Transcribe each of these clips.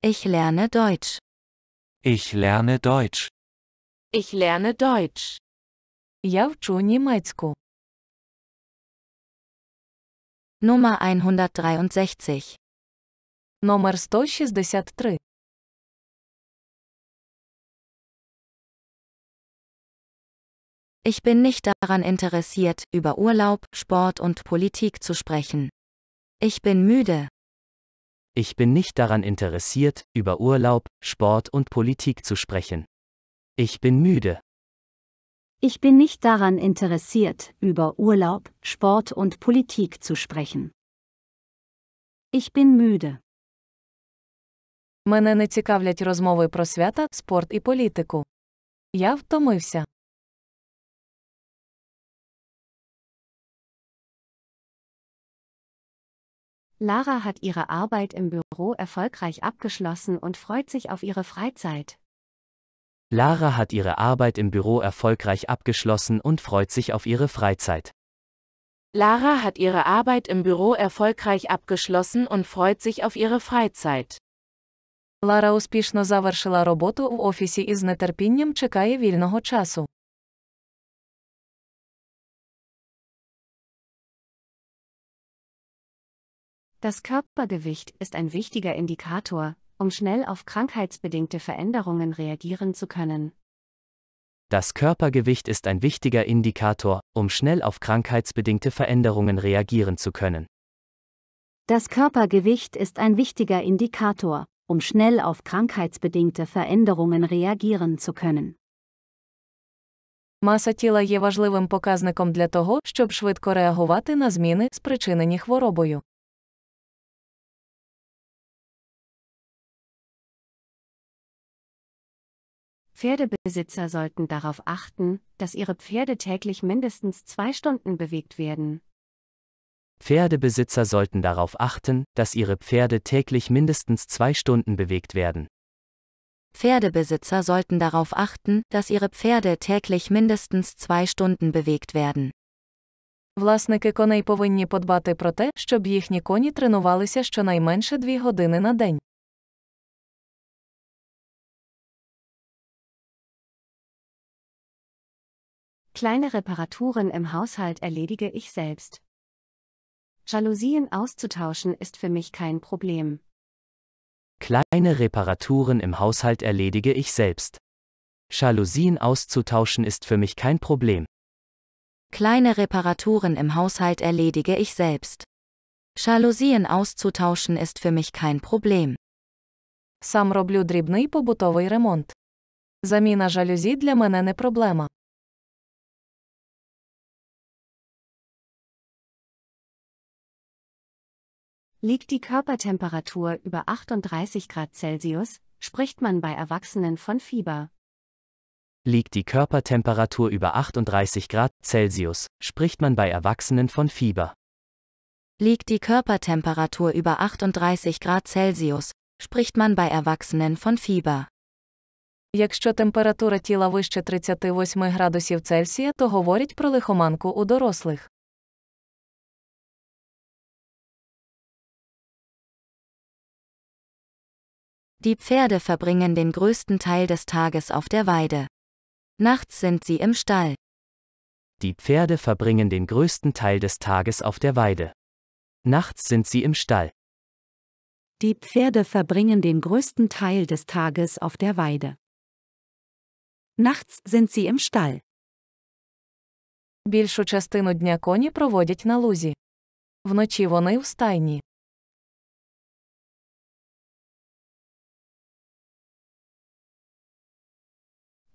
Ich lerne Deutsch. Ich lerne Deutsch. Ich lerne Deutsch. Я вчу німецьку. Nummer 163. Номер 163. Ich bin nicht daran interessiert, über Urlaub, Sport und Politik zu sprechen. Ich bin müde ich bin nicht daran interessiert, über Urlaub, Sport und Politik zu sprechen. Ich bin müde. Ich bin nicht daran interessiert, über Urlaub, Sport und Politik zu sprechen. Ich bin müde. Мене не цікавлять розмови про свята, спорт і політику. Я втомився. Lara hat ihre Arbeit im Büro erfolgreich abgeschlossen und freut sich auf ihre Freizeit. Lara hat ihre Arbeit im Büro erfolgreich abgeschlossen und freut sich auf ihre Freizeit. Lara hat ihre Arbeit im Büro erfolgreich abgeschlossen und freut sich auf ihre Freizeit. Лара успішно завершила роботу в офісі і з нетерпінням чекає вільного часу. Das Körpergewicht ist ein wichtiger Indikator, um schnell auf krankheitsbedingte Veränderungen reagieren zu können. Das Körpergewicht ist ein wichtiger Indikator, um schnell auf krankheitsbedingte Veränderungen reagieren zu können. Das Körpergewicht ist ein wichtiger Indikator, um schnell auf krankheitsbedingte Veränderungen reagieren zu können. Маса тіла є важливим показником для того, щоб швидко реагувати на зміни, спричинені хворобою. Pferdebesitzer sollten darauf achten, dass ihre Pferde täglich mindestens zwei Stunden bewegt werden. Pferdebesitzer sollten darauf achten, dass ihre Pferde täglich mindestens zwei Stunden bewegt werden. Pferdebesitzer sollten darauf achten, dass ihre Pferde täglich mindestens zwei Stunden bewegt werden. Власники коней повинні подбати про те, щоб їхні коні тренувалися щонайменше дві години на день. Kleine Reparaturen im Haushalt erledige ich selbst. Jalousien auszutauschen ist für mich kein Problem. Kleine Reparaturen im Haushalt erledige ich selbst. Jalousien auszutauschen ist für mich kein Problem. Kleine Reparaturen im Haushalt erledige ich selbst. Jalousien auszutauschen ist für mich kein Problem. Сам роблю дрібний побутовий ремонт. Заміна жалюзі для мене не проблема. Liegt die Körpertemperatur über 38 Grad Celsius, spricht man bei Erwachsenen von Fieber. Liegt die Körpertemperatur über 38 Grad Celsius, spricht man bei Erwachsenen von Fieber. Liegt die Körpertemperatur über 38 Grad Celsius, spricht man bei Erwachsenen von Fieber. Якщо температура тіла вище 38 градусів Цельсія, то говорять про лихоманку у дорослих. Die Pferde verbringen den größten Teil des Tages auf der Weide. Nachts sind sie im Stall. Die Pferde verbringen den größten Teil des Tages auf der Weide. Nachts sind sie im Stall. Die Pferde verbringen den größten Teil des Tages auf der Weide. Nachts sind sie im Stall. Більшу частину дня коні проводять на лузі. Вночі вони в стайні.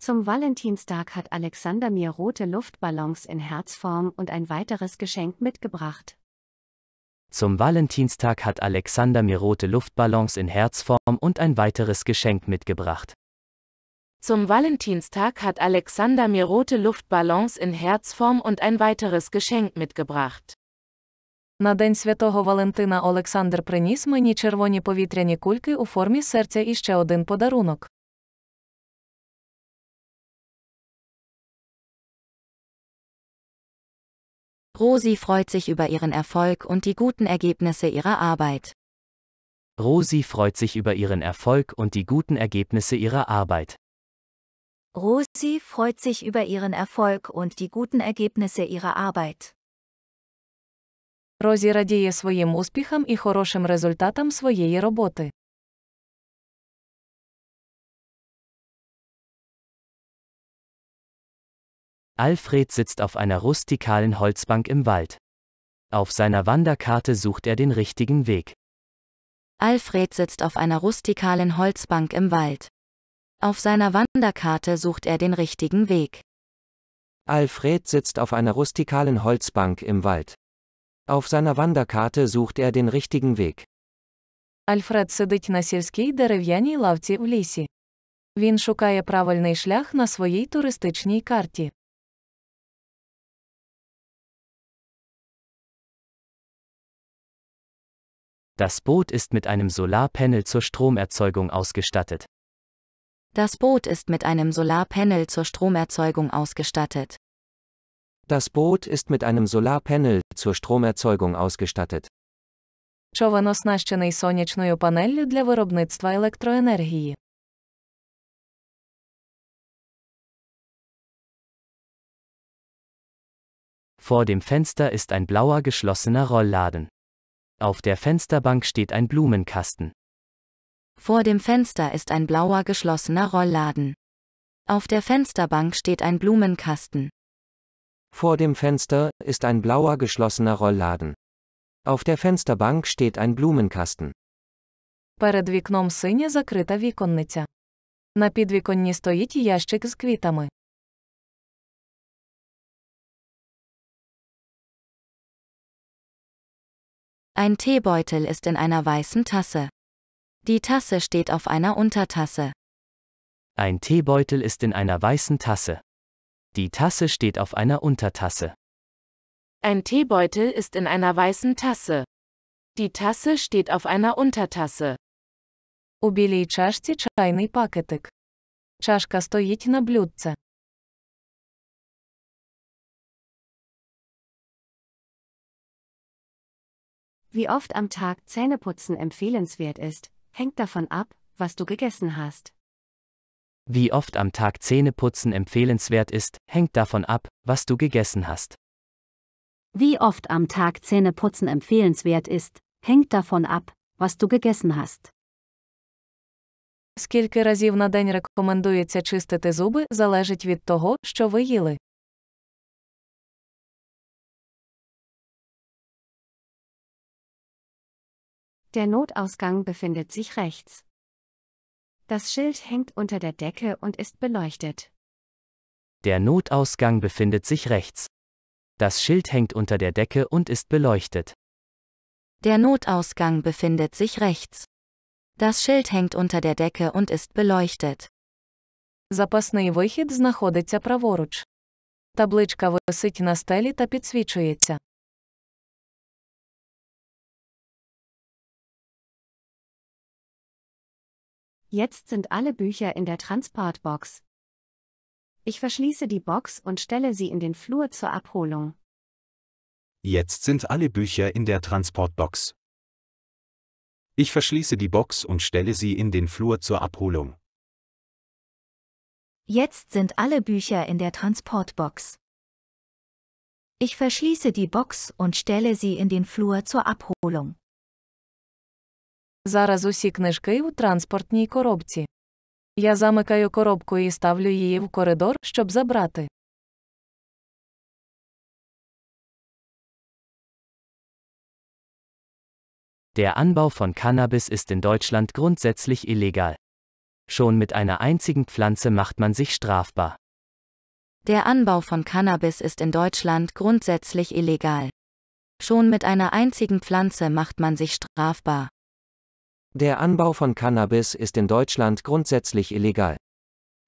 Zum Valentinstag hat Alexander mir rote Luftballons in Herzform und ein weiteres Geschenk mitgebracht. Zum Valentinstag hat Alexander mir rote Luftballons in Herzform und ein weiteres Geschenk mitgebracht. Zum Valentinstag hat Alexander mir rote Luftballons in Herzform und ein weiteres Geschenk mitgebracht. На День Святого Валентина Олександр приніс мені червоні повітряні кульки у формі серця і ще один подарунок. Rosi freut sich über ihren Erfolg und die guten Ergebnisse ihrer Arbeit. Rosi freut sich über ihren Erfolg und die guten Ergebnisse ihrer Arbeit. Rosi freut sich über ihren Erfolg und die guten Ergebnisse ihrer Arbeit. Розі радіє своїм успіхам і хорошим результатам своєї роботи. Alfred sitzt auf einer rustikalen Holzbank im Wald. Auf seiner Wanderkarte sucht er den richtigen Weg. Alfred sitzt auf einer rustikalen Holzbank im Wald. Auf seiner Wanderkarte sucht er den richtigen Weg. Alfred sitzt auf einer rustikalen Holzbank im Wald. Auf seiner Wanderkarte sucht er den richtigen Weg. Alfred сидить на сільській дерев'яній лавці у лісі. Він шукає правильний шлях на своїй туристичній карті. Das Boot ist mit einem Solarpanel zur Stromerzeugung ausgestattet. Das Boot ist mit einem Solarpanel zur Stromerzeugung ausgestattet. Das Boot ist mit einem Solarpanel zur Stromerzeugung ausgestattet. Човен оснащений сонячною панеллю для виробництва електроенергії. Vor dem Fenster ist ein blauer geschlossener Rollladen. Auf der Fensterbank steht ein Blumenkasten. Vor dem Fenster ist ein blauer geschlossener Rollladen. Auf der Fensterbank steht ein Blumenkasten. Vor dem Fenster ist ein blauer geschlossener Rollladen. Auf der Fensterbank steht ein Blumenkasten. Перед вікном синя закрита віконниця. На підвіконні стоїть ящик з квітами. Ein Teebeutel ist in einer weißen Tasse. Die Tasse steht auf einer Untertasse. Ein Teebeutel ist in einer weißen Tasse. Die Tasse steht auf einer Untertasse. Ein Teebeutel ist in einer weißen Tasse. Die Tasse steht auf einer Untertasse. У білій чашці чайний пакетик. Чашка стоїть на блюдце. Wie oft am Tag Zähneputzen empfehlenswert ist, hängt davon ab, was du gegessen hast. Wie oft am Tag Zähneputzen empfehlenswert ist, hängt davon ab, was du gegessen hast. Wie oft am Tag Zähneputzen empfehlenswert ist, hängt davon ab, was du gegessen hast. Скільки разів на день рекомендується чистити зуби, залежить від того, що ви їли. Der Notausgang befindet sich rechts. Das Schild hängt unter der Decke und ist beleuchtet. Der Notausgang befindet sich rechts. Das Schild hängt unter der Decke und ist beleuchtet. Der Notausgang befindet sich rechts. Das Schild hängt unter der Decke und ist beleuchtet. Запасний вихід знаходиться праворуч. Табличка висить на стелі та підсвічується. Jetzt sind alle Bücher in der Transportbox. Ich verschließe die Box und stelle sie in den Flur zur Abholung. Jetzt sind alle Bücher in der Transportbox. Ich verschließe die Box und stelle sie in den Flur zur Abholung. Jetzt sind alle Bücher in der Transportbox. Ich verschließe die Box und stelle sie in den Flur zur Abholung. Зараз усі книжки у транспортній коробці. Я замикаю коробку і ставлю її в коридор, щоб забрати. Der Anbau von Cannabis ist in Deutschland grundsätzlich illegal. Schon mit einer einzigen Pflanze macht man sich strafbar. Der Anbau von Cannabis ist in Deutschland grundsätzlich illegal. Schon mit einer einzigen Pflanze macht man sich strafbar. Der Anbau von Cannabis ist in Deutschland grundsätzlich illegal.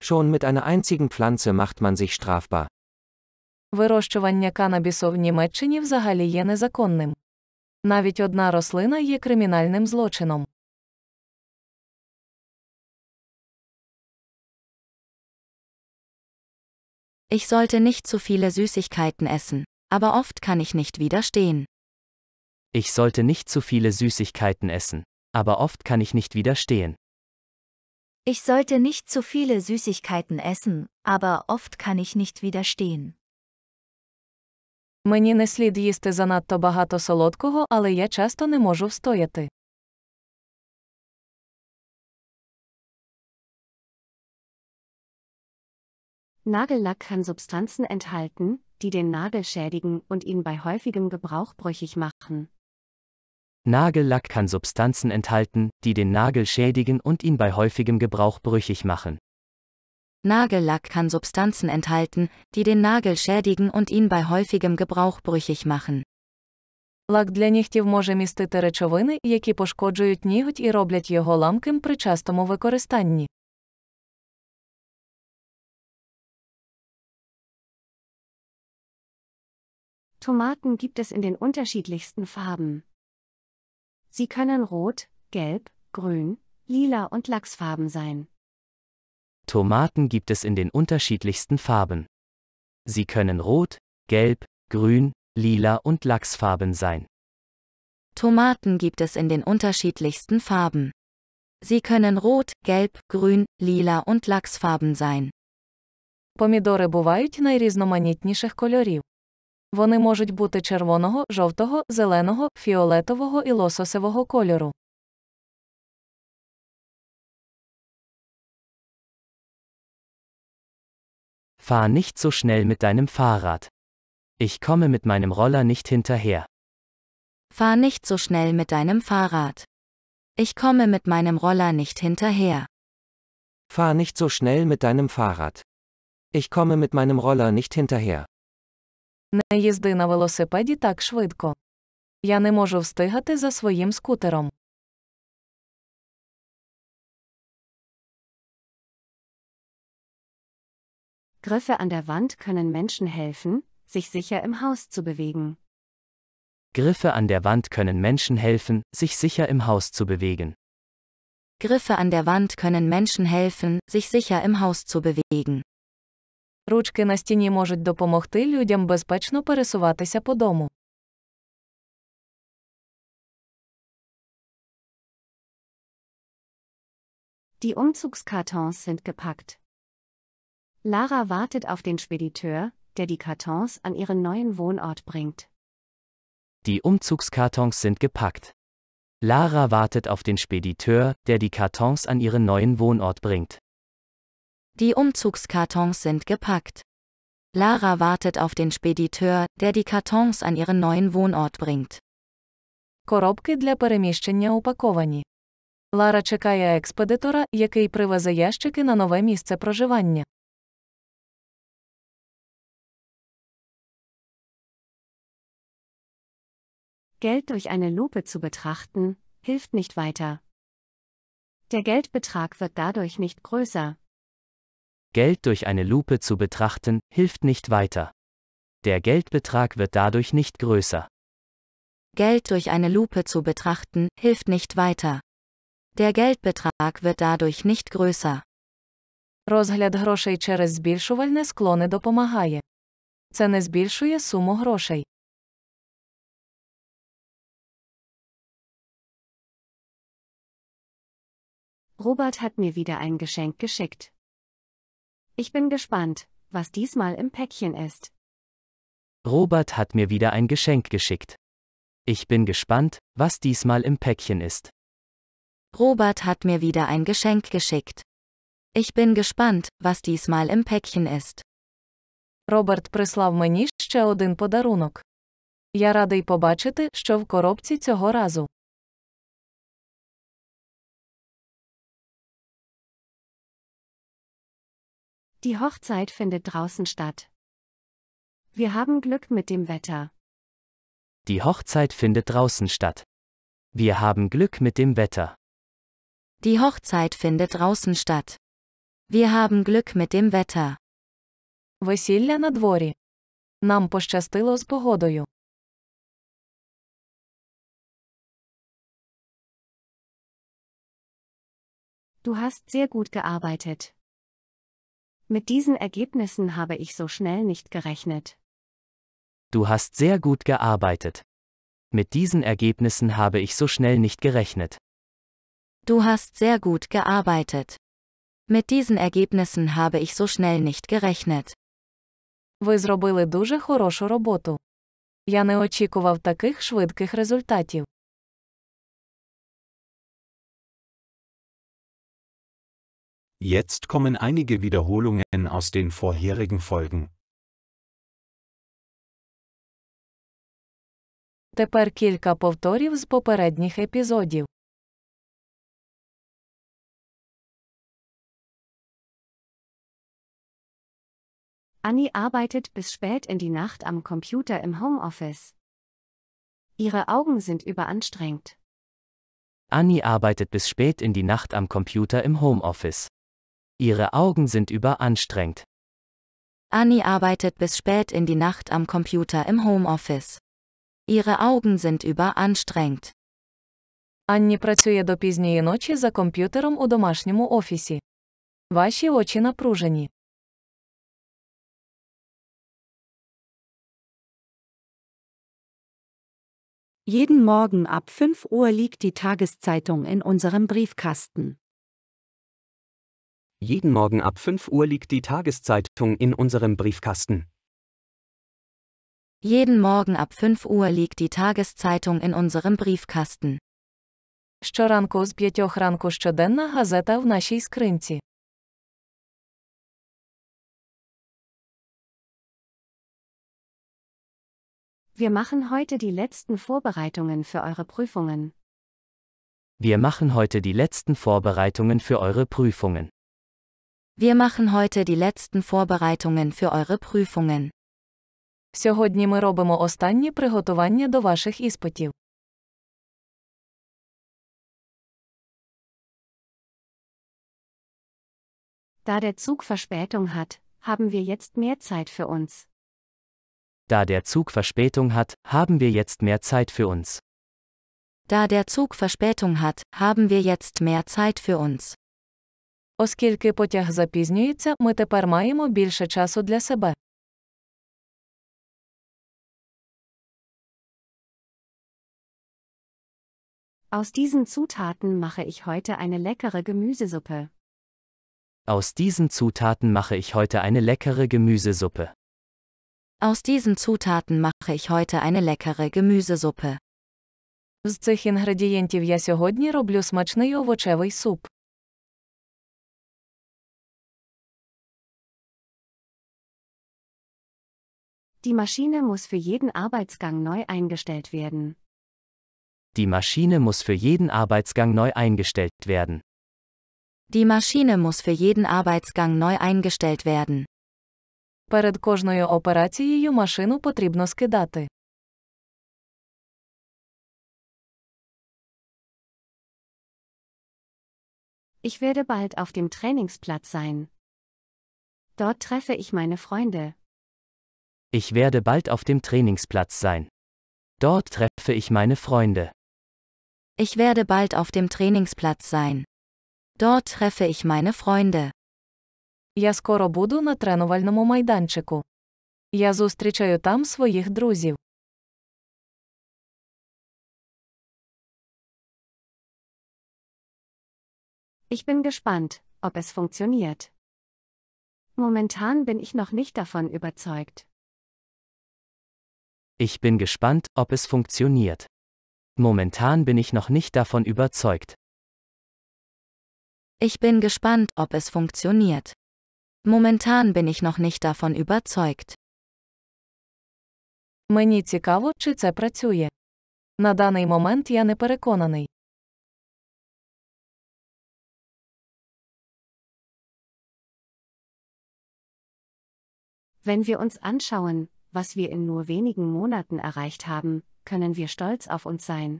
Schon mit einer einzigen Pflanze macht man sich strafbar. Вирощування канабісу в Німеччині взагалі є незаконним. Навіть одна рослина є кримінальним злочином. Ich sollte nicht zu viele Süßigkeiten essen, aber oft kann ich nicht widerstehen. Ich sollte nicht zu viele Süßigkeiten essen, aber oft kann ich nicht widerstehen. Ich sollte nicht zu viele Süßigkeiten essen, aber oft kann ich nicht widerstehen. Мені не слід їсти занадто багато солодкого, але я часто не можу встояти. Nagellack kann Substanzen enthalten, die den Nagel schädigen und ihn bei häufigem Gebrauch brüchig machen. Nagellack kann Substanzen enthalten, die den Nagel schädigen und ihn bei häufigem Gebrauch brüchig machen. Nagellack kann Substanzen enthalten, die den Nagel schädigen und ihn bei häufigem Gebrauch brüchig machen. Лак для нігтів може містити речовини, які пошкоджують ніготь і роблять його ламким при частому використанні. Tomaten gibt es in den unterschiedlichsten Farben. Sie können rot, gelb, grün, lila und Lachsfarben sein. Tomaten gibt es in den unterschiedlichsten Farben. Sie können rot, gelb, grün, lila und Lachsfarben sein. Tomaten gibt es in den unterschiedlichsten Farben. Sie können rot, gelb, grün, lila und Lachsfarben sein. Помідори бувають найрізноманітніших кольорів. Вони можуть бути червоного, жовтого, зеленого, фіолетового і лососевого кольору. Fahr nicht so schnell mit deinem Fahrrad. Ich komme mit meinem Roller nicht hinterher. Fahr nicht so schnell mit deinem Fahrrad. Ich komme mit meinem Roller nicht hinterher. Fahr nicht so schnell mit deinem Fahrrad. Ich komme mit meinem Roller nicht hinterher. Не їзди на велосипеді так швидко. Я не можу встигати за своїм скутером. Griffe an der Wand können Menschen helfen, sich sicher im Haus zu bewegen. Griffe an der Wand können Menschen helfen, sich sicher im Haus zu bewegen. Griffe an der Wand können Menschen helfen, sich sicher im Haus zu bewegen. Ручки на стіні можуть допомогти людям безпечно пересуватися по дому. Die Umzugskartons sind gepackt. Lara wartet auf den Spediteur, der die Kartons an ihren neuen Wohnort bringt. Die Umzugskartons sind gepackt. Lara wartet auf den Spediteur, der die Kartons an ihren neuen Wohnort bringt. Die Umzugskartons sind gepackt. Lara wartet auf den Spediteur, der die Kartons an ihren neuen Wohnort bringt. Коробки для переміщення упаковані. Лара чекає експедитора, який привезе ящики на нове місце проживання. Geld durch eine Lupe zu betrachten, hilft nicht weiter. Der Geldbetrag wird dadurch nicht größer. Geld durch eine Lupe zu betrachten, hilft nicht weiter. Der Geldbetrag wird dadurch nicht größer. Geld durch eine Lupe zu betrachten, hilft nicht weiter. Der Geldbetrag wird dadurch nicht größer. Розгляд грошей через збільшувальне скло не допомагає. Це не збільшує суму грошей. Robert hat mir wieder ein Geschenk geschickt. Ich bin gespannt, was diesmal im Päckchen ist. Robert hat mir wieder ein Geschenk geschickt. Ich bin gespannt, was diesmal im Päckchen ist. Robert hat mir wieder ein Geschenk geschickt. Ich bin gespannt, was diesmal im Päckchen ist. Robert прислав мені ще один подарунок. Я радий побачити, що в коробці цього разу. Die Hochzeit findet draußen statt. Wir haben Glück mit dem Wetter. Die Hochzeit findet draußen statt. Wir haben Glück mit dem Wetter. Die Hochzeit findet draußen statt. Wir haben Glück mit dem Wetter. Весілля на дворі. Нам пощастило з погодою. Du hast sehr gut gearbeitet. Mit diesen Ergebnissen habe ich so schnell nicht gerechnet. Du hast sehr gut gearbeitet. Mit diesen Ergebnissen habe ich so schnell nicht gerechnet. Du hast sehr gut gearbeitet. Mit diesen Ergebnissen habe ich so schnell nicht gerechnet. Ви зробили дуже хорошу роботу. Я не очікував таких швидких результатів. Jetzt kommen einige Wiederholungen aus den vorherigen Folgen. Тепер кілька повторів з попередніх епізодів. Annie arbeitet bis spät in die Nacht am Computer im Homeoffice. Ihre Augen sind überanstrengt. Annie arbeitet bis spät in die Nacht am Computer im Homeoffice. Ihre Augen sind überanstrengt. Annie arbeitet bis spät in die Nacht am Computer im Homeoffice. Ihre Augen sind überanstrengt. Анні працює до пізньої ночі за комп'ютером у домашньому офісі. Ваші очі напружені. Jeden Morgen ab 5 Uhr liegt die Tageszeitung in unserem Briefkasten. Jeden Morgen ab 5 Uhr liegt die Tageszeitung in unserem Briefkasten. Jeden Morgen ab 5 Uhr liegt die Tageszeitung in unserem Briefkasten. Щоранку з п'ятьох ранку щоденна газета в нашій скринці. Wir machen heute die letzten Vorbereitungen für eure Prüfungen. Wir machen heute die letzten Vorbereitungen für eure Prüfungen. Wir machen heute die letzten Vorbereitungen für eure Prüfungen. Сьогодні ми робимо останні приготування до ваших іспитів. Da der Zug Verspätung hat, haben wir jetzt mehr Zeit für uns. Da der Zug Verspätung hat, haben wir jetzt mehr Zeit für uns. Da der Zug Verspätung hat, haben wir jetzt mehr Zeit für uns. Оскільки потяг запізнюється, ми тепер маємо більше часу для себе. Aus diesen Zutaten mache ich heute eine leckere Gemüsesuppe. Aus diesen Zutaten mache ich heute eine leckere Gemüsesuppe. Aus diesen Zutaten mache ich heute eine leckere Gemüsesuppe. З цих інгредієнтів я сьогодні роблю смачний овочевий суп. Die Maschine muss für jeden Arbeitsgang neu eingestellt werden. Die Maschine muss für jeden Arbeitsgang neu eingestellt werden. Die Maschine muss für jeden Arbeitsgang neu eingestellt werden. Перед кожною операцією машину потрібно скидати. Ich werde bald auf dem Trainingsplatz sein. Dort treffe ich meine Freunde. Ich werde bald auf dem Trainingsplatz sein. Dort treffe ich meine Freunde. Ich werde bald auf dem Trainingsplatz sein. Dort treffe ich meine Freunde. Я скоро буду на тренувальному майданчику. Я зустрічаю там своїх друзів. Ich bin gespannt, ob es funktioniert. Momentan bin ich noch nicht davon überzeugt. Ich bin gespannt, ob es funktioniert. Momentan bin ich noch nicht davon überzeugt. Ich bin gespannt, ob es funktioniert. Momentan bin ich noch nicht davon überzeugt. Мені цікаво, чи це працює. На даний момент я не переконаний. Wenn wir uns anschauen, was wir in nur wenigen Monaten erreicht haben, können wir stolz auf uns sein.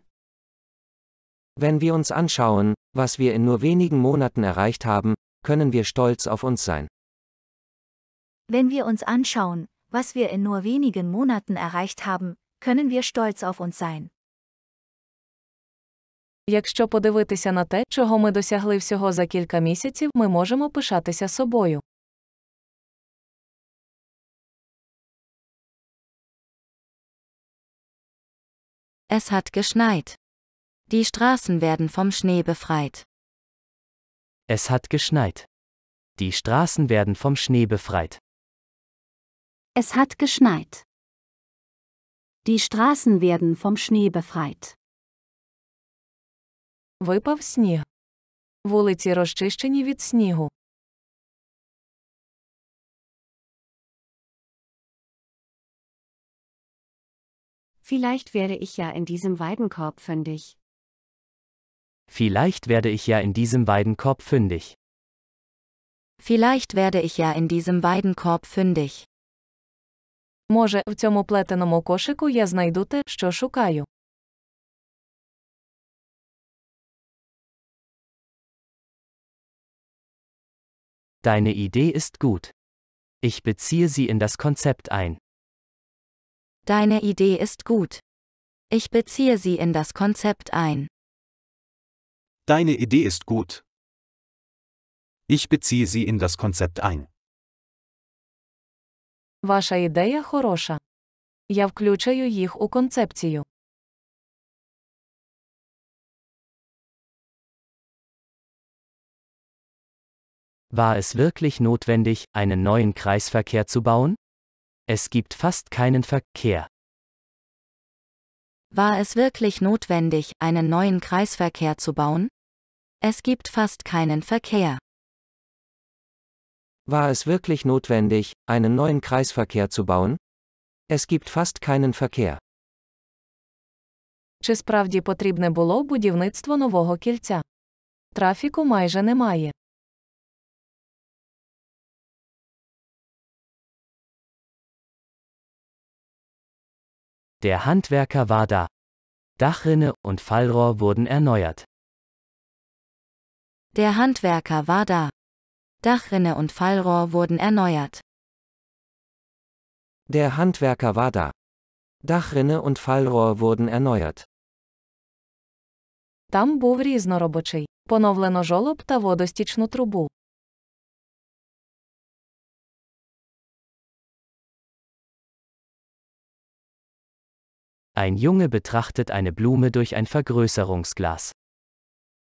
Wenn wir uns anschauen, was wir in nur wenigen Monaten erreicht haben, können wir stolz auf uns sein. Wenn wir uns anschauen, was wir in nur wenigen Monaten erreicht haben, können wir stolz auf uns sein. Якщо подивитися на те, чого ми досягли всього за кілька місяців, ми можемо пишатися собою. Es hat geschneit. Die Straßen werden vom Schnee befreit. Es hat geschneit. Die Straßen werden vom Schnee befreit. Es hat geschneit. Die Straßen werden vom Schnee befreit. Випав сніг. Вулиці розчищені від снігу. Vielleicht werde ich ja in diesem Weidenkorb fündig. Vielleicht werde ich ja in diesem Weidenkorb fündig. Vielleicht werde ich ja in diesem Weidenkorb fündig. Може, в цьому плетеному кошику я знайду те, що шукаю. Deine Idee ist gut. Ich beziehe sie in das Konzept ein. Deine Idee ist gut. Ich beziehe sie in das Konzept ein. Deine Idee ist gut. Ich beziehe sie in das Konzept ein. Ваша ідея хороша. Я включаю їх у концепцію. War es wirklich notwendig, einen neuen Kreisverkehr zu bauen? Es gibt fast keinen Verkehr. War es wirklich notwendig, einen neuen Kreisverkehr zu bauen? Es gibt fast keinen Verkehr. War es wirklich notwendig, einen neuen Kreisverkehr zu bauen? Es gibt fast keinen Verkehr. Чи справді потрібне було будівництво нового кільця? Трафіку майже немає. Der Handwerker war da. Dachrinne und Fallrohr wurden erneuert. Der Handwerker war da. Dachrinne und Fallrohr wurden erneuert. Der Handwerker war da. Dachrinne und Fallrohr wurden erneuert. Там був різноробочий, поновлено жолоб та водостічну трубу. Ein Junge betrachtet eine Blume durch ein Vergrößerungsglas.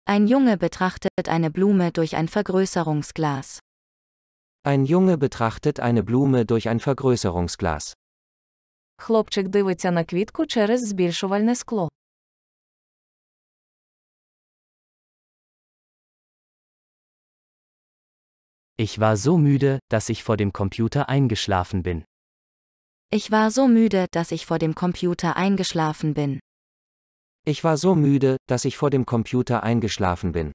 Ein Junge betrachtet eine Blume durch ein Vergrößerungsglas. Ein Junge betrachtet eine Blume durch ein Vergrößerungsglas. Хлопчик дивиться на квітку через збільшувальне скло. Ich war so müde, dass ich vor dem Computer eingeschlafen bin. Ich war so müde, dass ich vor dem Computer eingeschlafen bin. Ich war so müde, dass ich vor dem Computer eingeschlafen bin.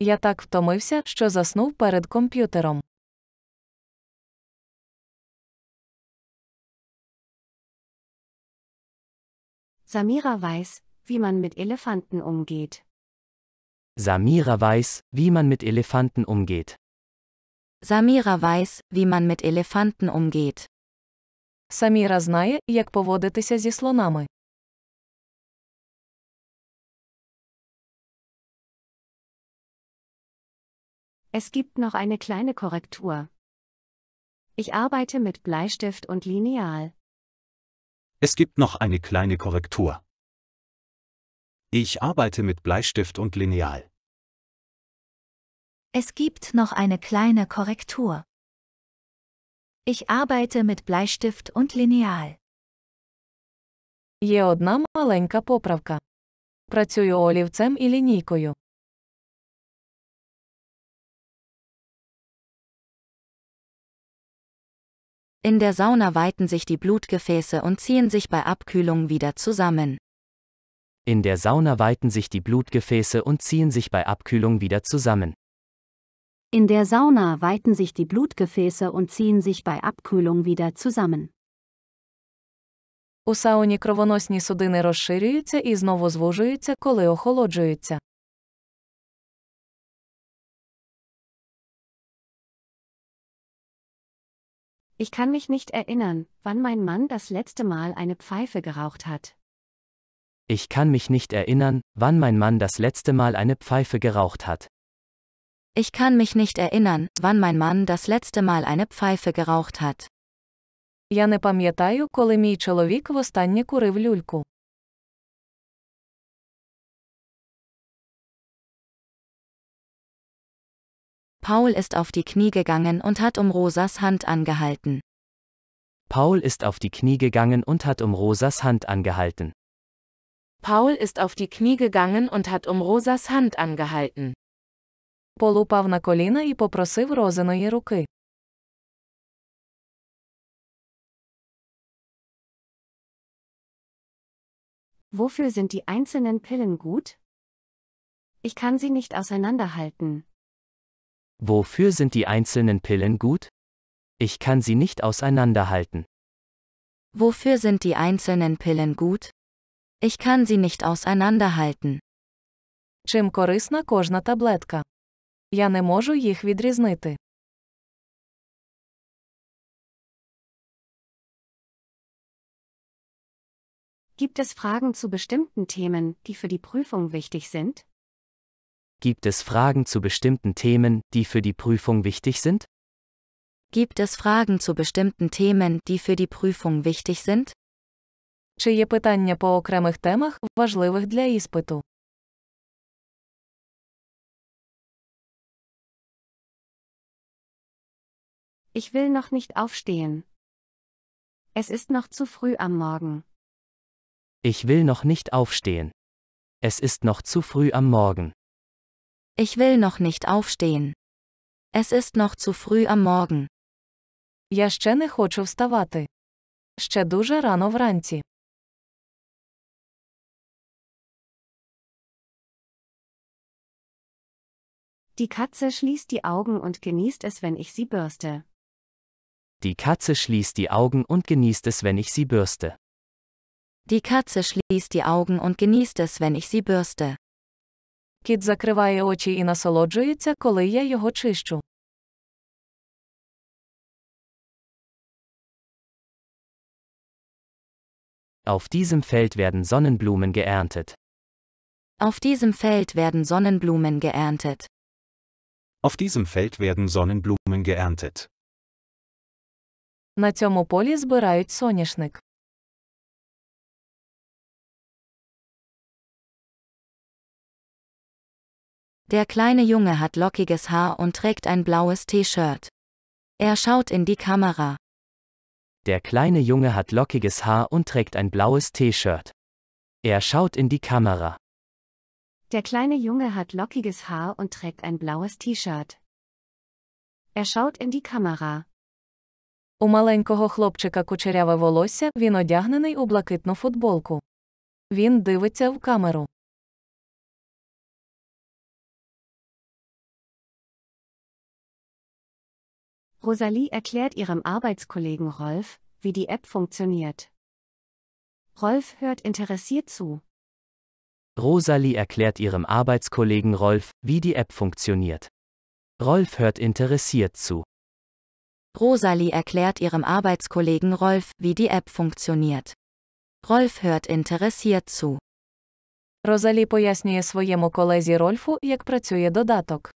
Я так втомився, що заснув перед комп'ютером. Samira weiß, wie man mit Elefanten umgeht. Samira weiß, wie man mit Elefanten umgeht. Samira weiß, wie man mit Elefanten umgeht. Саміра знає, як поводитися зі слонами. Es gibt noch eine kleine Korrektur. Ich arbeite mit Bleistift und Lineal. Es gibt noch eine kleine Korrektur. Ich arbeite mit Bleistift und Lineal. Es gibt noch eine kleine Korrektur. Ich arbeite mit Bleistift und Lineal. Є одна маленька поправка. Працюю олівцем і лінійкою. In der Sauna weiten sich die Blutgefäße und ziehen sich bei Abkühlung wieder zusammen. In der Sauna weiten sich die Blutgefäße und ziehen sich bei Abkühlung wieder zusammen. In der Sauna weiten sich die Blutgefäße und ziehen sich bei Abkühlung wieder zusammen. У сауні кровоносні судини розширюються і знову звужуються, коли охолоджуються. Ich kann mich nicht erinnern, wann mein Mann das letzte Mal eine Pfeife geraucht hat. Ich kann mich nicht erinnern, wann mein Mann das letzte Mal eine Pfeife geraucht hat. Ich kann mich nicht erinnern, wann mein Mann das letzte Mal eine Pfeife geraucht hat. Я не пам'ятаю, коли мій чоловік востаннє курив люльку. Paul ist auf die Knie gegangen und hat um Rosas Hand angehalten. Paul ist auf die Knie gegangen und hat um Rosas Hand angehalten. Paul ist auf die Knie gegangen und hat um Rosas Hand angehalten. Пол упав на коліна і попросив розиної руки. Wofür sind die einzelnen Pillen gut? Ich kann sie nicht auseinanderhalten. Wofür sind die einzelnen Pillen gut? Ich kann sie nicht auseinanderhalten. Wofür sind die einzelnen Pillen gut? Ich kann sie nicht auseinanderhalten. Чим корисна кожна таблетка? Я не можу їх відрізнити. Gibt es Fragen zu bestimmten Themen, die für die Prüfung wichtig sind? Gibt es Fragen zu bestimmten Themen, die für die Prüfung wichtig sind? Gibt es Fragen zu bestimmten Themen, die für die Prüfung wichtig sind? Чи є питання по окремих темах, важливих для іспиту? Ich will noch nicht aufstehen. Es ist noch zu früh am Morgen. Ich will noch nicht aufstehen. Es ist noch zu früh am Morgen. Ich will noch nicht aufstehen. Es ist noch zu früh am Morgen. Я ще не хочу вставати. Ще дуже рано вранці. Die Katze schließt die Augen und genießt es, wenn ich sie bürste. Die Katze schließt die Augen und genießt es, wenn ich sie bürste. Die Katze schließt die Augen und genießt es, wenn ich sie bürste. Кіт закриває очі і насолоджується, коли я його чищу. Auf diesem Feld werden Sonnenblumen geerntet. Auf diesem Feld werden Sonnenblumen geerntet. Auf diesem Feld werden Sonnenblumen geerntet. На цьому полі збирають соняшник. Der kleine Junge hat lockiges Haar und trägt ein blaues T-Shirt. Er schaut in die Kamera. Der kleine Junge hat lockiges Haar und trägt ein blaues T-Shirt. Er schaut in die Kamera. Der kleine Junge hat lockiges Haar und trägt ein blaues T-Shirt. Er schaut in die Kamera. У маленького хлопчика кучеряве волосся він одягнений у блакитну футболку. Він дивиться в камеру. Rosalie erklärt ihrem Arbeitskollegen Rolf, wie die App funktioniert. Rolf hört interessiert zu. Rosalie erklärt ihrem Arbeitskollegen Rolf, wie die App funktioniert. Rolf hört interessiert zu. Rosalie erklärt ihrem Arbeitskollegen Rolf, wie die App funktioniert. Rolf hört interessiert zu. Розалі пояснює своєму колезі Рольфу, як працює додаток.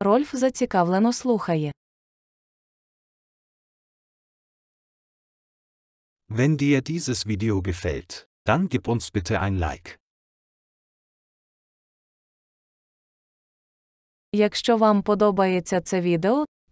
Рольф зацікавлено слухає. Wenn dir dieses Video gefällt, dann gib uns bitte ein Like. Якщо вам подобається це відео,